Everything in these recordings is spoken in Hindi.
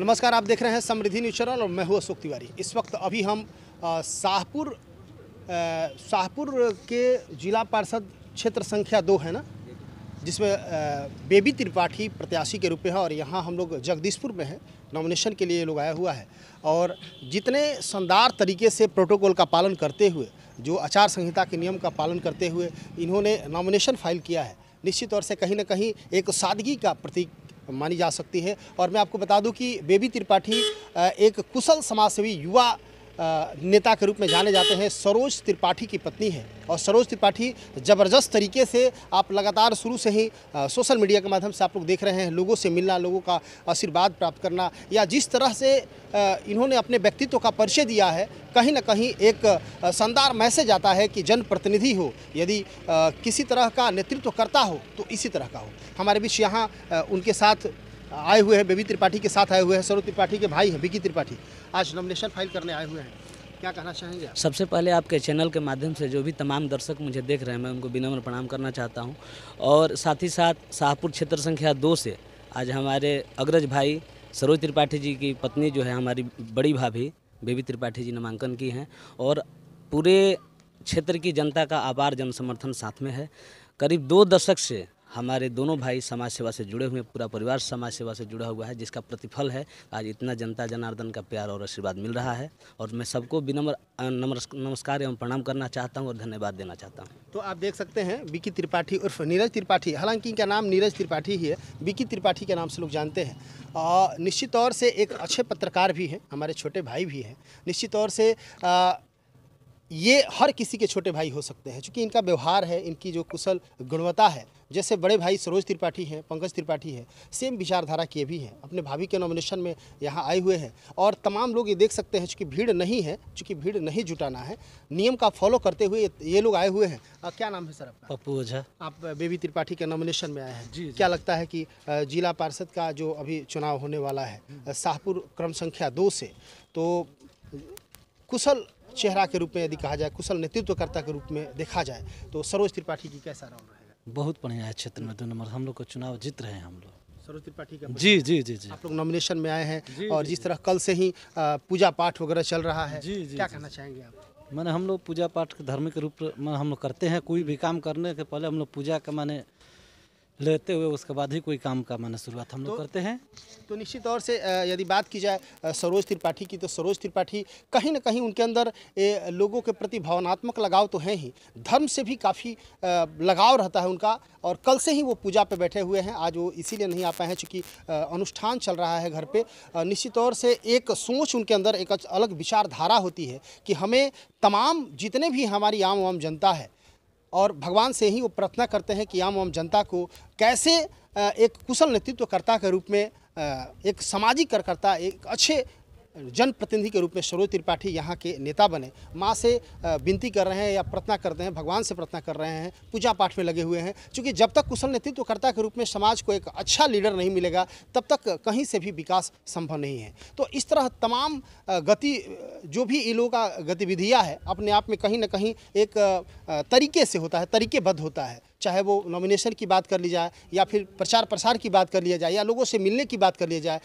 नमस्कार आप देख रहे हैं समृद्धि न्यूज चैनल और मैं हूँ अशोक तिवारी इस वक्त अभी हम शाहपुर शाहपुर के जिला पार्षद क्षेत्र संख्या दो है ना जिसमें बेबी त्रिपाठी प्रत्याशी के रूप में है और यहाँ हम लोग जगदीशपुर में हैं नॉमिनेशन के लिए लोग आया हुआ है और जितने शानदार तरीके से प्रोटोकॉल का पालन करते हुए जो आचार संहिता के नियम का पालन करते हुए इन्होंने नॉमिनेशन फाइल किया है निश्चित तौर से कहीं ना कहीं एक सादगी का प्रतीक मानी जा सकती है और मैं आपको बता दूं कि बेबी त्रिपाठी एक कुशल समाजसेवी युवा नेता के रूप में जाने जाते हैं सरोज त्रिपाठी की पत्नी है और सरोज त्रिपाठी ज़बरदस्त तरीके से आप लगातार शुरू से ही सोशल मीडिया के माध्यम से आप लोग देख रहे हैं लोगों से मिलना लोगों का आशीर्वाद प्राप्त करना या जिस तरह से इन्होंने अपने व्यक्तित्व का परिचय दिया है कहीं ना कहीं एक शानदार मैसेज आता है कि जनप्रतिनिधि हो यदि किसी तरह का नेतृत्व करता हो तो इसी तरह का हो हमारे बीच यहाँ उनके साथ आए हुए हैं बेबी त्रिपाठी के साथ आए हुए हैं सरोज त्रिपाठी के भाई हैं विकी त्रिपाठी आज नॉमिनेशन फाइल करने आए हुए हैं क्या कहना चाहेंगे सबसे पहले आपके चैनल के माध्यम से जो भी तमाम दर्शक मुझे देख रहे हैं मैं उनको विनम्र प्रणाम करना चाहता हूँ और साथ ही साथ शाहपुर क्षेत्र संख्या दो से आज हमारे अग्रज भाई सरोज त्रिपाठी जी की पत्नी जो है हमारी बड़ी भाभी बेबी त्रिपाठी जी नामांकन की हैं और पूरे क्षेत्र की जनता का आभार जनसमर्थन साथ में है करीब दो दशक से हमारे दोनों भाई समाज सेवा से जुड़े हुए पूरा परिवार समाज सेवा से जुड़ा हुआ है जिसका प्रतिफल है आज इतना जनता जनार्दन का प्यार और आशीर्वाद मिल रहा है और मैं सबको विनम्र नमस्कार एवं प्रणाम करना चाहता हूँ और धन्यवाद देना चाहता हूँ तो आप देख सकते हैं विकी त्रिपाठी उर्फ नीरज त्रिपाठी हालांकि इनका नाम नीरज त्रिपाठी ही है विकी त्रिपाठी के नाम से लोग जानते हैं निश्चित तौर से एक अच्छे पत्रकार भी हैं हमारे छोटे भाई भी हैं निश्चित तौर से ये हर किसी के छोटे भाई हो सकते हैं क्योंकि इनका व्यवहार है इनकी जो कुशल गुणवत्ता है जैसे बड़े भाई सरोज त्रिपाठी हैं पंकज त्रिपाठी हैं सेम विचारधारा के भी हैं अपने भाभी के नॉमिनेशन में यहाँ आए हुए हैं और तमाम लोग ये देख सकते हैं चूँकि भीड़ नहीं है चूँकि भीड़ नहीं जुटाना है नियम का फॉलो करते हुए ये लोग आए हुए हैं क्या नाम है सर आपका पप्पू ओझा आप बेबी त्रिपाठी के नॉमिनेशन में आए हैं जी, जी क्या लगता है कि जिला पार्षद का जो अभी चुनाव होने वाला है शाहपुर क्रम संख्या दो से तो कुशल चेहरा के रूप में यदि कहा जाए कुशल नेतृत्वकर्ता के रूप में देखा जाए तो सरोज त्रिपाठी की कैसा राउंड रहेगा बहुत बढ़िया है क्षेत्र में दो नंबर हम लोग को चुनाव जीत रहे हैं हम लोग का जी जी जी जी आप लोग नॉमिनेशन में आए हैं और जिस तरह कल से ही पूजा पाठ वगैरह चल रहा है जी जी क्या कहना चाहेंगे आप मैंने हम लोग पूजा पाठ धार्मिक रूप में हम लोग करते हैं कोई भी काम करने के पहले हम लोग पूजा का माने लेते हुए उसके बाद ही कोई काम का माना शुरुआत हम लोग तो, करते हैं तो निश्चित तौर से यदि बात की जाए सरोज त्रिपाठी की तो सरोज त्रिपाठी कहीं ना कहीं उनके अंदर ए, लोगों के प्रति भावनात्मक लगाव तो है ही धर्म से भी काफ़ी लगाव रहता है उनका और कल से ही वो पूजा पे बैठे हुए हैं आज वो इसीलिए नहीं आ पाए हैं चूँकि अनुष्ठान चल रहा है घर पर निश्चित तौर से एक सोच उनके अंदर एक अलग विचारधारा होती है कि हमें तमाम जितने भी हमारी आम आम जनता है और भगवान से ही वो प्रार्थना करते हैं कि आम आम जनता को कैसे एक कुशल नेतृत्वकर्ता के रूप में एक सामाजिक कार्यकर्ता एक अच्छे जनप्रतिनिधि के रूप में सरोज त्रिपाठी यहाँ के नेता बने माँ से विनती कर रहे हैं या प्रार्थना करते हैं भगवान से प्रार्थना कर रहे हैं पूजा पाठ में लगे हुए हैं क्योंकि जब तक कुशल नेतृत्वकर्ता के रूप में समाज को एक अच्छा लीडर नहीं मिलेगा तब तक कहीं से भी विकास संभव नहीं है तो इस तरह तमाम गति जो भी इन लोगों का गतिविधियाँ है अपने आप में कहीं ना कहीं एक तरीके से होता है तरीकेबद्ध होता है चाहे वो नॉमिनेशन की बात कर ली जाए या फिर प्रचार प्रसार की बात कर लिया जाए या लोगों से मिलने की बात कर लिया जाए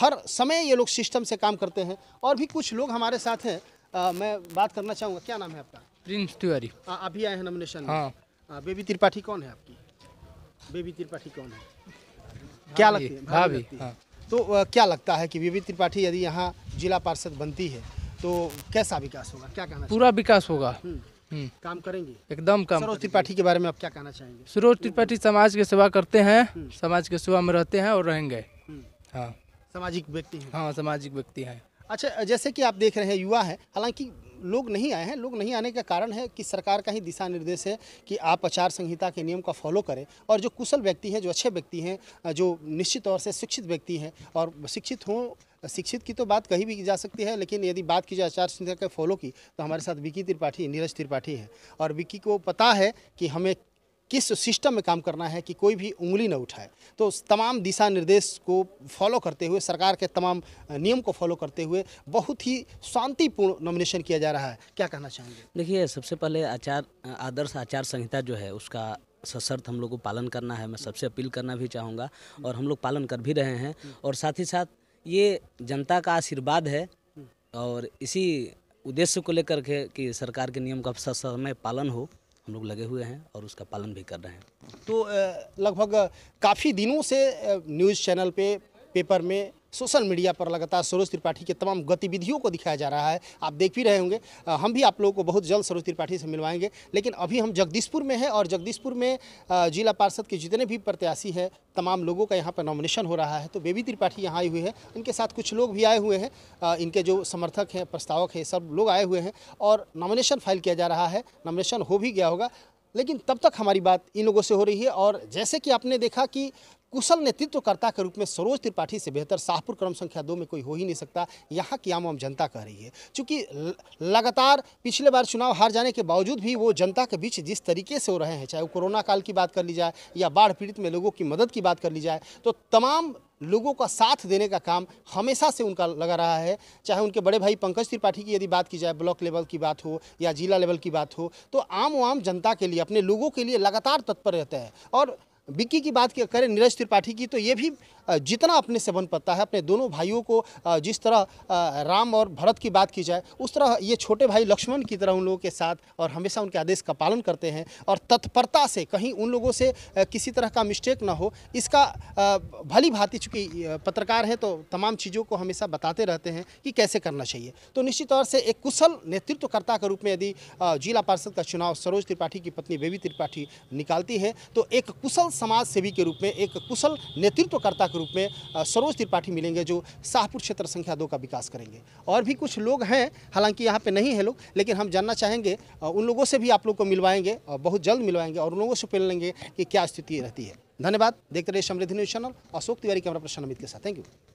हर समय ये लोग सिस्टम से काम करते हैं और भी कुछ लोग हमारे साथ हैं आ, मैं बात करना चाहूँगा क्या नाम है आपका प्रिंस तिवारी अभी आए हैं नॉमिनेशन हाँ बेबी त्रिपाठी कौन है आपकी बेबी त्रिपाठी कौन है क्या लगती है भाभी, हाँ। तो क्या लगता है कि बेबी त्रिपाठी यदि यहाँ जिला पार्षद बनती है तो कैसा विकास होगा क्या कहना पूरा विकास होगा हम्म। हम्म। काम करेंगे एकदम काम सरोज त्रिपाठी के बारे में आप क्या कहना चाहेंगे सरोज त्रिपाठी समाज की सेवा करते हैं हम्म। समाज की सेवा में रहते हैं और रहेंगे हाँ सामाजिक व्यक्ति हैं हाँ सामाजिक व्यक्ति हैं अच्छा जैसे कि आप देख रहे हैं युवा हैं हालांकि लोग नहीं आए हैं लोग नहीं आने का कारण है कि सरकार का ही दिशा निर्देश है कि आप आचार संहिता के नियम का फॉलो करें और जो कुशल व्यक्ति हैं जो अच्छे व्यक्ति हैं जो निश्चित तौर से शिक्षित व्यक्ति हैं और शिक्षित हों शिक्षित की तो बात कही भी जा सकती है लेकिन यदि बात की जाए आचार संहिता के फॉलो की तो हमारे साथ विकी त्रिपाठी नीरज त्रिपाठी हैं और विकी को पता है कि हमें किस सिस्टम में काम करना है कि कोई भी उंगली न उठाए तो तमाम दिशा निर्देश को फॉलो करते हुए सरकार के तमाम नियम को फॉलो करते हुए बहुत ही शांतिपूर्ण नॉमिनेशन किया जा रहा है क्या कहना चाहेंगे देखिए सबसे पहले आचार आदर्श आचार संहिता जो है उसका सशर्त हम लोग को पालन करना है मैं सबसे अपील करना भी चाहूँगा और हम लोग पालन कर भी रहे हैं और साथ ही साथ ये जनता का आशीर्वाद है और इसी उद्देश्य को लेकर के कि सरकार के नियम का ससमय पालन हो हम लोग लगे हुए हैं और उसका पालन भी कर रहे हैं तो लगभग काफ़ी दिनों से न्यूज़ चैनल पे पेपर में सोशल मीडिया पर लगातार सरोज त्रिपाठी के तमाम गतिविधियों को दिखाया जा रहा है आप देख भी रहे होंगे हम भी आप लोगों को बहुत जल्द सरोज त्रिपाठी से मिलवाएंगे लेकिन अभी हम जगदीशपुर में हैं और जगदीशपुर में जिला पार्षद के जितने भी प्रत्याशी हैं तमाम लोगों का यहाँ पर नॉमिनेशन हो रहा है तो बेबी त्रिपाठी यहाँ आई हुई है इनके साथ कुछ लोग भी आए हुए हैं इनके जो समर्थक हैं प्रस्तावक हैं सब लोग आए हुए हैं और नॉमिनेशन फाइल किया जा रहा है नॉमिनेशन हो भी गया होगा लेकिन तब तक हमारी बात इन लोगों से हो रही है और जैसे कि आपने देखा कि कुशल नेतृत्वकर्ता के रूप में सरोज त्रिपाठी से बेहतर शाहपुर क्रम संख्या दो में कोई हो ही नहीं सकता यहाँ की आम आम जनता कह रही है चूँकि लगातार पिछले बार चुनाव हार जाने के बावजूद भी वो जनता के बीच जिस तरीके से हो रहे हैं चाहे वो कोरोना काल की बात कर ली जाए या बाढ़ पीड़ित में लोगों की मदद की बात कर ली जाए तो तमाम लोगों का साथ देने का काम हमेशा से उनका लगा रहा है चाहे उनके बड़े भाई पंकज त्रिपाठी की यदि बात की जाए ब्लॉक लेवल की बात हो या जिला लेवल की बात हो तो आम आम जनता के लिए अपने लोगों के लिए लगातार तत्पर रहता है और विक्की की बात करें नीरज त्रिपाठी की तो ये भी जितना अपने से बन पता है अपने दोनों भाइयों को जिस तरह राम और भरत की बात की जाए उस तरह ये छोटे भाई लक्ष्मण की तरह उन लोगों के साथ और हमेशा उनके आदेश का पालन करते हैं और तत्परता से कहीं उन लोगों से किसी तरह का मिस्टेक ना हो इसका भली भांति चूँकि पत्रकार हैं तो तमाम चीज़ों को हमेशा बताते रहते हैं कि कैसे करना चाहिए तो निश्चित तौर से एक कुशल नेतृत्वकर्ता के रूप में यदि जिला पार्षद का चुनाव सरोज त्रिपाठी की पत्नी बेबी त्रिपाठी निकालती है तो एक कुशल समाज सेवी के रूप में एक कुशल नेतृत्वकर्ता के रूप में सरोज त्रिपाठी मिलेंगे जो शाहपुर क्षेत्र संख्या दो का विकास करेंगे और भी कुछ लोग हैं हालांकि यहाँ पे नहीं है लोग लेकिन हम जानना चाहेंगे उन लोगों से भी आप लोग को मिलवाएंगे और बहुत जल्द मिलवाएंगे और उन लोगों से पहले लेंगे कि क्या स्थिति रहती है धन्यवाद देखते रहिए Samriddhi news channel Ashok Tiwari camera प्रश्न अमित के साथ थैंक यू